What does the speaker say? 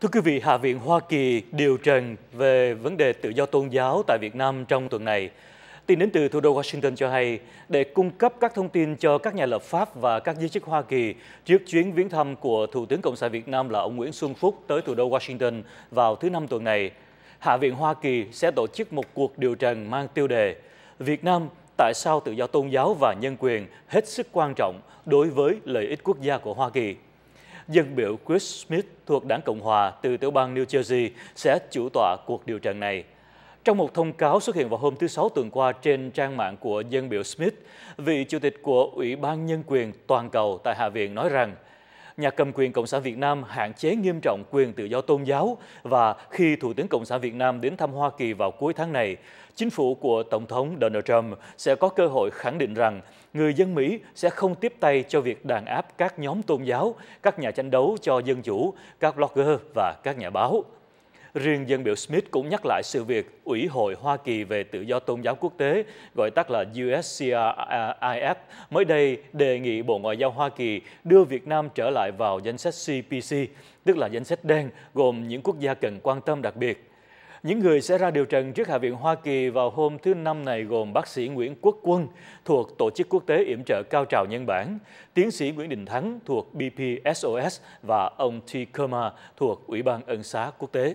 Thưa quý vị, Hạ viện Hoa Kỳ điều trần về vấn đề tự do tôn giáo tại Việt Nam trong tuần này. Tin đến từ thủ đô Washington cho hay, để cung cấp các thông tin cho các nhà lập pháp và các giới chức Hoa Kỳ trước chuyến viếng thăm của Thủ tướng Cộng sản Việt Nam là ông Nguyễn Xuân Phúc tới thủ đô Washington vào thứ Năm tuần này, Hạ viện Hoa Kỳ sẽ tổ chức một cuộc điều trần mang tiêu đề Việt Nam tại sao tự do tôn giáo và nhân quyền hết sức quan trọng đối với lợi ích quốc gia của Hoa Kỳ dân biểu Chris Smith thuộc đảng Cộng Hòa từ tiểu bang New Jersey sẽ chủ tọa cuộc điều trần này. Trong một thông cáo xuất hiện vào hôm thứ Sáu tuần qua trên trang mạng của dân biểu Smith, vị chủ tịch của Ủy ban Nhân quyền Toàn cầu tại Hạ viện nói rằng nhà cầm quyền Cộng sản Việt Nam hạn chế nghiêm trọng quyền tự do tôn giáo và khi Thủ tướng Cộng sản Việt Nam đến thăm Hoa Kỳ vào cuối tháng này, chính phủ của Tổng thống Donald Trump sẽ có cơ hội khẳng định rằng người dân Mỹ sẽ không tiếp tay cho việc đàn áp các nhóm tôn giáo, các nhà tranh đấu cho dân chủ, các blogger và các nhà báo. Riêng dân biểu Smith cũng nhắc lại sự việc Ủy hội Hoa Kỳ về tự do tôn giáo quốc tế, gọi tắt là USCIF, mới đây đề nghị Bộ Ngoại giao Hoa Kỳ đưa Việt Nam trở lại vào danh sách CPC, tức là danh sách đen gồm những quốc gia cần quan tâm đặc biệt. Những người sẽ ra điều trần trước Hạ viện Hoa Kỳ vào hôm thứ Năm này gồm bác sĩ Nguyễn Quốc Quân thuộc Tổ chức Quốc tế yểm trợ cao trào nhân bản, tiến sĩ Nguyễn Đình Thắng thuộc BPSOS và ông T. Kerma thuộc Ủy ban Ân xá Quốc tế.